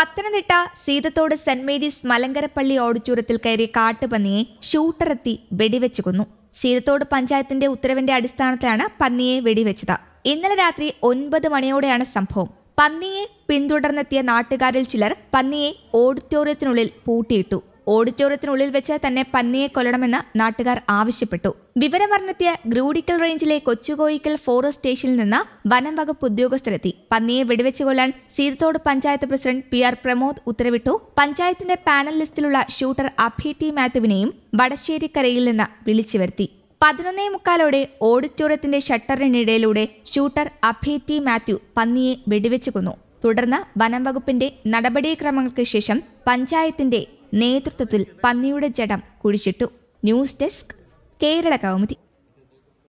Pathanamthitta Seethathodu saint Mary's മലങ്കരപ്പള്ളി ഓഡിറ്റോറിയത്തിൽ കയറിയ കാട്ടുപന്നിയെ ഷൂട്ടറെത്തി വെടിവെച്ച് കൊന്നു സീതത്തോട് പഞ്ചായത്തിന്റെ ഉത്തരവിന്റെ അടിസ്ഥാനത്തിലാണ് പന്നിയെ വെടിവെച്ചത് ഇന്നലെ രാത്രി ഒൻപത് മണിയോടെയാണ് സംഭവം പന്നിയെ പിന്തുടർന്നെത്തിയ നാട്ടുകാരിൽ ചിലർ പന്നിയെ ഓഡിറ്റോറിയത്തിനുള്ളിൽ പൂട്ടിയിട്ടു ഓഡിറ്റോറിയത്തിനുള്ളിൽ വെച്ച് തന്നെ പന്നിയെ കൊല്ലണമെന്ന് നാട്ടുകാർ ആവശ്യപ്പെട്ടു വിവരമറിഞ്ഞെത്തിയ ഗ്രൂഡിക്കൽ റേഞ്ചിലെ കൊച്ചുകോയിക്കൽ ഫോറസ്റ്റ് സ്റ്റേഷനിൽ നിന്ന് വനം വകുപ്പ് ഉദ്യോഗസ്ഥരെത്തി പന്നിയെ വെടിവെച്ചു കൊല്ലാൻ Seethathodu panchayat president P R Pramod ഉത്തരവിട്ടു പഞ്ചായത്തിന്റെ പാനൽ ലിസ്റ്റിലുള്ള ഷൂട്ടർ അഭി ടി മാത്യുവിനെയും വടശ്ശേരിക്കരയിൽ നിന്ന് വിളിച്ചു വരുത്തി പതിനൊന്നേ മുക്കാലോടെ ഓഡിറ്റോറിയത്തിന്റെ ഷട്ടറിനിടയിലൂടെ ഷൂട്ടർ അഭി ടി മാത്യു പന്നിയെ വെടിവെച്ചു കൊന്നു തുടർന്ന് വനം വകുപ്പിന്റെ നടപടിക്രമങ്ങൾക്ക് ശേഷം പഞ്ചായത്തിന്റെ നേതൃത്വത്തിൽ പന്നിയുടെ ജഡം കുഴിച്ചിട്ടു ന്യൂസ് ഡെസ്ക് കേരള കൗമുദി